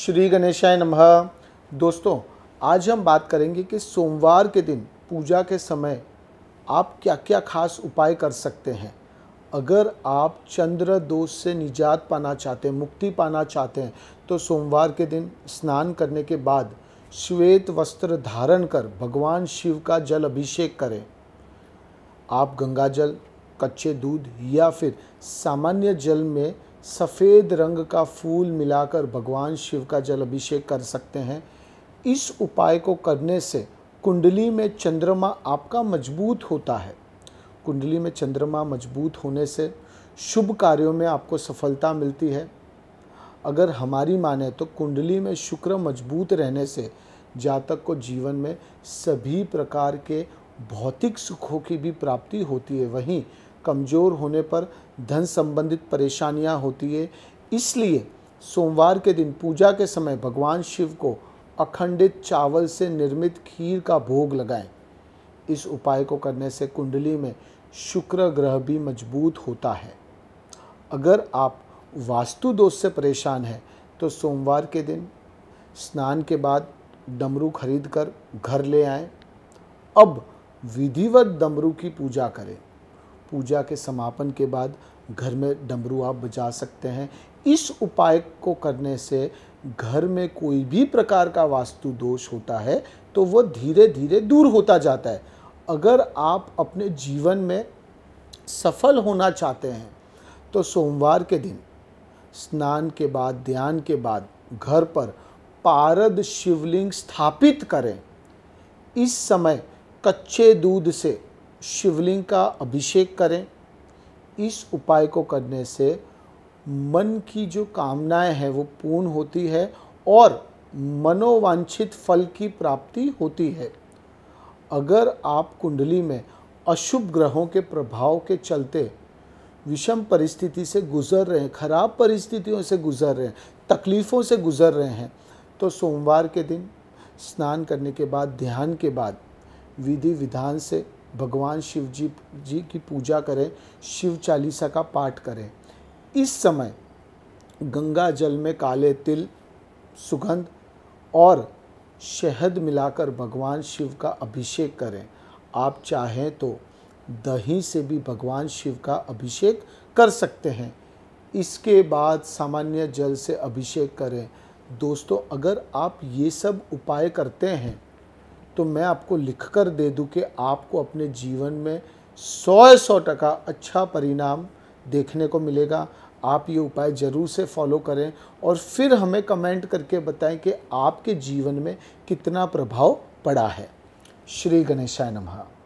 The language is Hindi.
श्री गणेशाय नमः दोस्तों आज हम बात करेंगे कि सोमवार के दिन पूजा के समय आप क्या क्या खास उपाय कर सकते हैं अगर आप चंद्र दोष से निजात पाना चाहते हैं मुक्ति पाना चाहते हैं तो सोमवार के दिन स्नान करने के बाद श्वेत वस्त्र धारण कर भगवान शिव का जल अभिषेक करें आप गंगा जल कच्चे दूध या फिर सामान्य जल में सफ़ेद रंग का फूल मिलाकर भगवान शिव का जल अभिषेक कर सकते हैं इस उपाय को करने से कुंडली में चंद्रमा आपका मजबूत होता है कुंडली में चंद्रमा मजबूत होने से शुभ कार्यों में आपको सफलता मिलती है अगर हमारी माने तो कुंडली में शुक्र मजबूत रहने से जातक को जीवन में सभी प्रकार के भौतिक सुखों की भी प्राप्ति होती है वहीं कमज़ोर होने पर धन संबंधित परेशानियां होती है इसलिए सोमवार के दिन पूजा के समय भगवान शिव को अखंडित चावल से निर्मित खीर का भोग लगाएं इस उपाय को करने से कुंडली में शुक्र ग्रह भी मजबूत होता है अगर आप वास्तु दोष से परेशान हैं तो सोमवार के दिन स्नान के बाद डमरू खरीद कर घर ले आएं अब विधिवत डमरू की पूजा करें पूजा के समापन के बाद घर में डमरू आप बजा सकते हैं इस उपाय को करने से घर में कोई भी प्रकार का वास्तु दोष होता है तो वह धीरे धीरे दूर होता जाता है अगर आप अपने जीवन में सफल होना चाहते हैं तो सोमवार के दिन स्नान के बाद ध्यान के बाद घर पर पारद शिवलिंग स्थापित करें इस समय कच्चे दूध से शिवलिंग का अभिषेक करें इस उपाय को करने से मन की जो कामनाएं हैं वो पूर्ण होती है और मनोवांछित फल की प्राप्ति होती है अगर आप कुंडली में अशुभ ग्रहों के प्रभाव के चलते विषम परिस्थिति से गुजर रहे हैं खराब परिस्थितियों से गुजर रहे हैं तकलीफ़ों से गुजर रहे हैं तो सोमवार के दिन स्नान करने के बाद ध्यान के बाद विधि विधान से भगवान शिव जी जी की पूजा करें शिव चालीसा का पाठ करें इस समय गंगा जल में काले तिल सुगंध और शहद मिलाकर भगवान शिव का अभिषेक करें आप चाहें तो दही से भी भगवान शिव का अभिषेक कर सकते हैं इसके बाद सामान्य जल से अभिषेक करें दोस्तों अगर आप ये सब उपाय करते हैं तो मैं आपको लिख कर दे दूँ कि आपको अपने जीवन में सौ सौ टका अच्छा परिणाम देखने को मिलेगा आप ये उपाय ज़रूर से फॉलो करें और फिर हमें कमेंट करके बताएं कि आपके जीवन में कितना प्रभाव पड़ा है श्री गणेशाय नमः